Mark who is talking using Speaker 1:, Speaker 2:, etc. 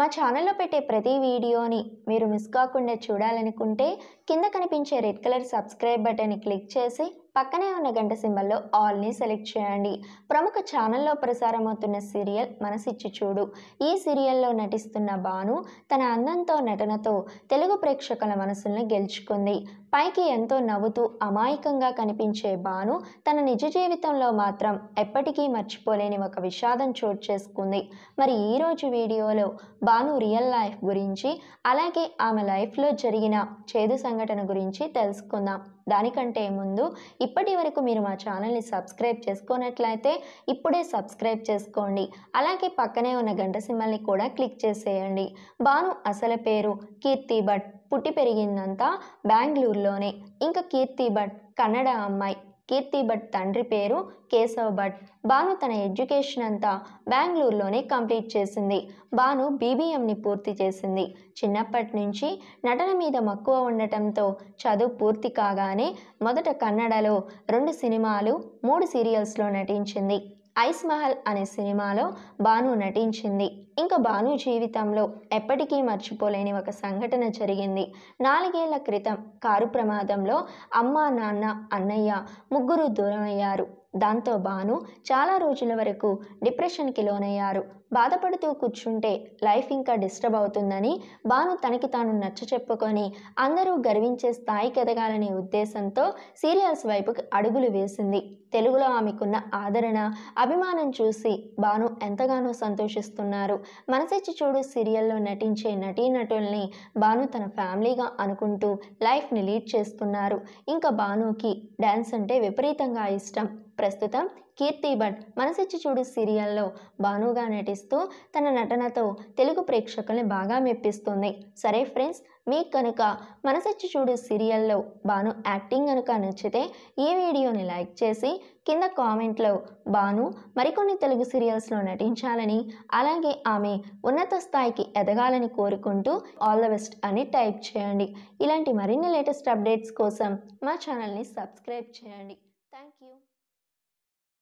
Speaker 1: మా ఛానల్లో పెట్టే ప్రతి వీడియోని మీరు మిస్ కాకుండా చూడాలనుకుంటే కింద కనిపించే రెడ్ కలర్ సబ్స్క్రైబ్ బటన్ని క్లిక్ చేసి పక్కనే ఉన్న గంట సింబల్లో ఆల్ని సెలెక్ట్ చేయండి ప్రముఖ ఛానల్లో ప్రసారమవుతున్న సీరియల్ మనసిచ్చి చూడు ఈ సీరియల్లో నటిస్తున్న బాను తన అందంతో నటనతో తెలుగు ప్రేక్షకుల మనసుల్ని గెలుచుకుంది పైకి ఎంతో నవ్వుతూ అమాయకంగా కనిపించే బాను తన నిజ జీవితంలో మాత్రం ఎప్పటికీ మర్చిపోలేని ఒక విషాదం చోటు చేసుకుంది మరి ఈరోజు వీడియోలో బాను రియల్ లైఫ్ గురించి అలాగే ఆమె లైఫ్లో జరిగిన చేదు సంఘటన గురించి తెలుసుకుందాం దానికంటే ముందు ఇప్పటి వరకు మీరు మా ఛానల్ని సబ్స్క్రైబ్ చేసుకున్నట్లయితే ఇప్పుడే సబ్స్క్రైబ్ చేసుకోండి అలాగే పక్కనే ఉన్న గంట సింబల్ని కూడా క్లిక్ చేసేయండి భాను అసలు పేరు కీర్తి భట్ పుట్టి పెరిగిందంతా బెంగళూరులోనే ఇంకా కీర్తి భట్ కన్నడ అమ్మాయి కీర్తి భట్ తండ్రి పేరు కేశవ్ భట్ భాను తన ఎడ్యుకేషన్ అంతా బెంగళూరులోనే కంప్లీట్ చేసింది భాను బీబీఎంని పూర్తి చేసింది చిన్నప్పటి నుంచి నటన మీద మక్కువ ఉండటంతో చదువు పూర్తి కాగానే మొదట కన్నడలో రెండు సినిమాలు మూడు సీరియల్స్లో నటించింది ఐస్ మహల్ అనే సినిమాలో బాను నటించింది ఇంకా బాను జీవితంలో ఎప్పటికీ మర్చిపోలేని ఒక సంఘటన జరిగింది నాలుగేళ్ల క్రితం కారు ప్రమాదంలో అమ్మ నాన్న అన్నయ్య ముగ్గురు దూరమయ్యారు దాంతో భాను చాలా రోజుల వరకు డిప్రెషన్కి లోనయ్యారు బాధపడుతూ కూర్చుంటే లైఫ్ ఇంకా డిస్టర్బ్ అవుతుందని బాను తనకి తాను నచ్చ చెప్పుకొని అందరూ గర్వించే స్థాయికి ఎదగాలనే ఉద్దేశంతో సీరియల్స్ వైపుకి అడుగులు వేసింది తెలుగులో ఆమెకున్న ఆదరణ అభిమానం చూసి బాను ఎంతగానో సంతోషిస్తున్నారు మనసిచ్చి చూడు సీరియల్లో నటించే నటీనటుల్ని బాను తన ఫ్యామిలీగా అనుకుంటూ లైఫ్ని లీడ్ చేస్తున్నారు ఇంకా బానుకి డ్యాన్స్ అంటే విపరీతంగా ఇష్టం ప్రస్తుతం కీర్తి భట్ మనసిచ్చి చూడు సీరియల్లో బానుగా నటిస్తూ తన నటనతో తెలుగు ప్రేక్షకుల్ని బాగా మెప్పిస్తుంది సరే ఫ్రెండ్స్ మీకు కనుక మనసిచ్చి చూడు సీరియల్లో బాను యాక్టింగ్ కనుక నచ్చితే ఈ వీడియోని లైక్ చేసి కింద కామెంట్లో బాను మరికొన్ని తెలుగు సీరియల్స్లో నటించాలని అలాగే ఆమె ఉన్నత స్థాయికి ఎదగాలని కోరుకుంటూ ఆల్ ద బెస్ట్ అని టైప్ చేయండి ఇలాంటి మరిన్ని లేటెస్ట్ అప్డేట్స్ కోసం మా ఛానల్ని సబ్స్క్రైబ్ చేయండి థ్యాంక్ యూ